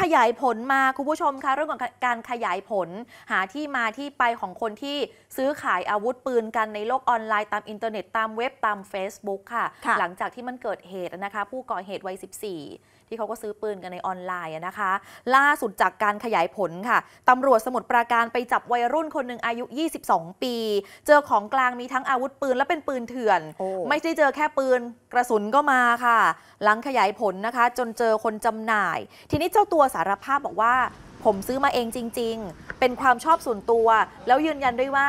ขยายผลมาคุณผู้ชมคะเรื่องของการขยายผลหาที่มาที่ไปของคนที่ซื้อขายอาวุธปืนกันในโลกออนไลน์ตามอินเทอร์เน็ตตามเว็บตาม Facebook ค่ะคะหลังจากที่มันเกิดเหตุนะคะผู้ก่อเหตุวัย14ที่เขาก็ซื้อปืนกันในออนไลน์นะคะ ล่าสุดจากการขยายผลค่ะตำรวจสมุทรปราการไปจับวัยรุ่นคนหนึ่งอายุ 22 ปี เจอของกลางมีทั้งอาวุธปืนและเป็นปืนเถื่อน ไม่ใช่เจอแค่ปืน กระสุนก็มาค่ะ หลังขยายผลนะคะ จนเจอคนจำหน่าย ทีนี้เจ้าตัวสารภาพบอกว่า ผมซื้อมาเองจริง ๆ เป็นความชอบส่วนตัว แล้วยืนยันด้วยว่า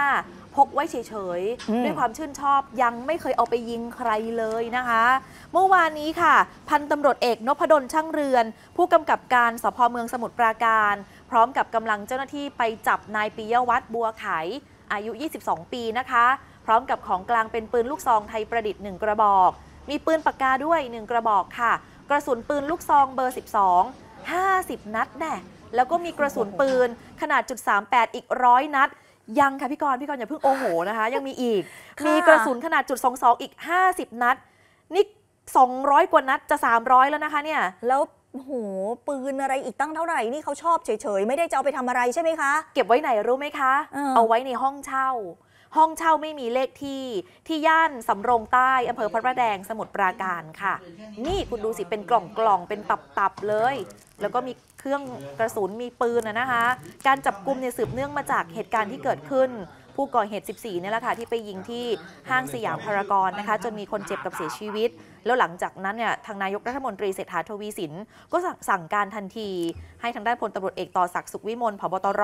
พกไว้เฉยๆด้วยความชื่นชอบยังไม่เคยเอาไปยิงใครเลยนะคะ เมื่อวานนี้ค่ะ พันตำรวจเอกนพดลช่างเรือน ผู้กำกับการสพเมืองสมุทรปราการ พร้อมกับกำลังเจ้าหน้าที่ไปจับนายปิยวัฒน์บัวไข อายุ 22 ปีนะคะ พร้อมกับของกลางเป็นปืนลูกซองไทยประดิษฐ์1กระบอก มีปืนปากกาด้วย1กระบอกค่ะกระสุนปืนลูกซองเบอร์ 12 50 นัดแน่แล้วก็มีกระสุนปืนขนาดจุด38อีกร้อยนัดยังค่ะพี่กรณ์พี่กรณ์อย่าเพิ่งโอ้โหนะคะ ยังมีอีก มีกระสุนขนาดจุดสองสองอีก 50 นัด นี่ 200 กว่านัดจะ 300 แล้วนะคะเนี่ยแล้วโห ปืนอะไรอีกตั้งเท่าไหร่นี่เขาชอบเฉยๆ ไม่ได้จะเอาไปทำอะไรใช่ไหมคะ เก็บไว้ไหนรู้ไหมคะ เอาไว้ในห้องเช่าห้องเช่าไม่มีเลขที่ที่ย่านสำโรงใต้ อำเภอพระประแดงสมุทรปราการค่ะ นี่คุณดูสิเป็นกล่องกล่องเป็นตับ ๆ เลย แล้วก็มีเครื่องกระสุนมีปืนนะคะ การจับกลุ่มเนี่ยสืบเนื่องมาจากเหตุการณ์ที่เกิดขึ้น ผู้ก่อเหตุ 14นี่ยแหละค่ะที่ไปยิงที่ห้างสยามพารากอนนะคะจนมีคนเจ็บกับเสียชีวิต แล้วหลังจากนั้นเนี่ยทางนายกรัฐมนตรีเศรษฐาทวีสินก็สั่งการทันที ให้ทางด้านพลตำรวจเอกต่อศักดิ์สุขวิมลผบตร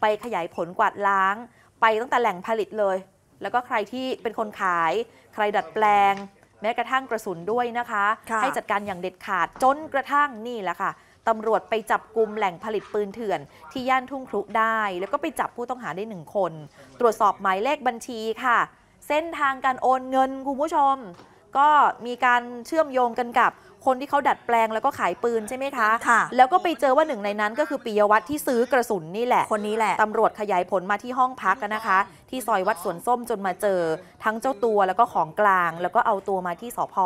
ไปขยายผลกวาดล้างไปตั้งแต่แหล่งผลิตเลย แล้วก็ใครที่เป็นคนขาย ใครดัดแปลง แม้กระทั่งกระสุนด้วยนะคะ ให้จัดการอย่างเด็ดขาด จนกระทั่งนี่แหละค่ะตำรวจไปจับกลุ่มแหล่งผลิตปืนเถื่อน ที่ย่านทุ่งครุได้ แล้วก็ไปจับผู้ต้องหาได้หนึ่งคน ตรวจสอบหมาย เลขบัญชีค่ะ เส้นทางการโอนเงิน คุณผู้ชมก็มีการเชื่อมโยงกันกับคนที่เขาดัดแปลงแล้วก็ขายปืนใช่ไหมคะค่ะ แล้วก็ไปเจอว่าหนึ่งในนั้น ก็คือปิยวัตรที่ซื้อกระสุนนี่แหละ คนนี้แหละตำรวจขยายผลมาที่ห้องพักนะคะ ที่ซอยวัดสวนส้มจนมาเจอทั้งเจ้าตัวแล้วก็ของกลาง แล้วก็เอาตัวมาที่สพ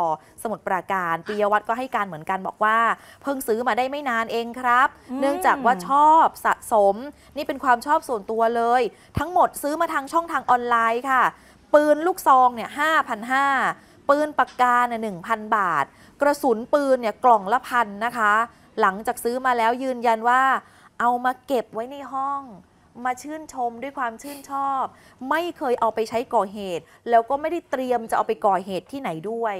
สมุทรปราการปิยวัตรก็ให้การเหมือนกันบอกว่า เพิ่งซื้อมาได้ไม่นานเองครับ เนื่องจากว่าชอบสะสม นี่เป็นความชอบส่วนตัวเลย ทั้งหมดซื้อมาทางช่องทางออนไลน์ค่ะ ปืนลูกซองเนี่ยห้าพันห้าปืนปากกาเนี่ยหนึ่งพันบาท กระสุนปืนเนี่ยกล่องละพันนะคะ หลังจากซื้อมาแล้วยืนยันว่าเอามาเก็บไว้ในห้อง มาชื่นชมด้วยความชื่นชอบ ไม่เคยเอาไปใช้ก่อเหตุ แล้วก็ไม่ได้เตรียมจะเอาไปก่อเหตุที่ไหนด้วย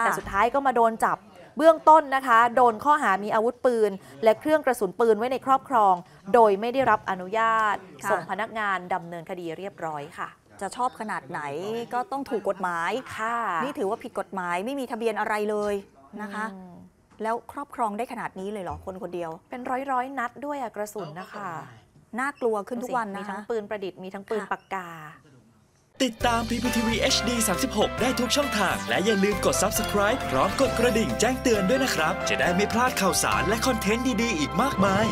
แต่สุดท้ายก็มาโดนจับเบื้องต้นนะคะ โดนข้อหามีอาวุธปืน และเครื่องกระสุนปืนไว้ในครอบครอง โดยไม่ได้รับอนุญาต ส่งพนักงานดำเนินคดีเรียบร้อยค่ะจะชอบขนาดไหนก็ต้องถูกกฎหมาย ค่ะ นี่ถือว่าผิดกฎหมายไม่มีทะเบียนอะไรเลยนะคะ แล้วครอบครองได้ขนาดนี้เลยเหรอคนคนเดียว เป็นร้อยร้อยนัดด้วยอะกระสุนนะคะ น่ากลัวขึ้นทุกวันนะ มีทั้งปืนประดิษฐ์มีทั้งปืนปากกา ติดตาม PPTV HD 36 ได้ทุกช่องทางและอย่าลืมกด subscribe พร้อมกดกระดิ่งแจ้งเตือนด้วยนะครับ จะได้ไม่พลาดข่าวสารและคอนเทนต์ดีๆ อีกมากมาย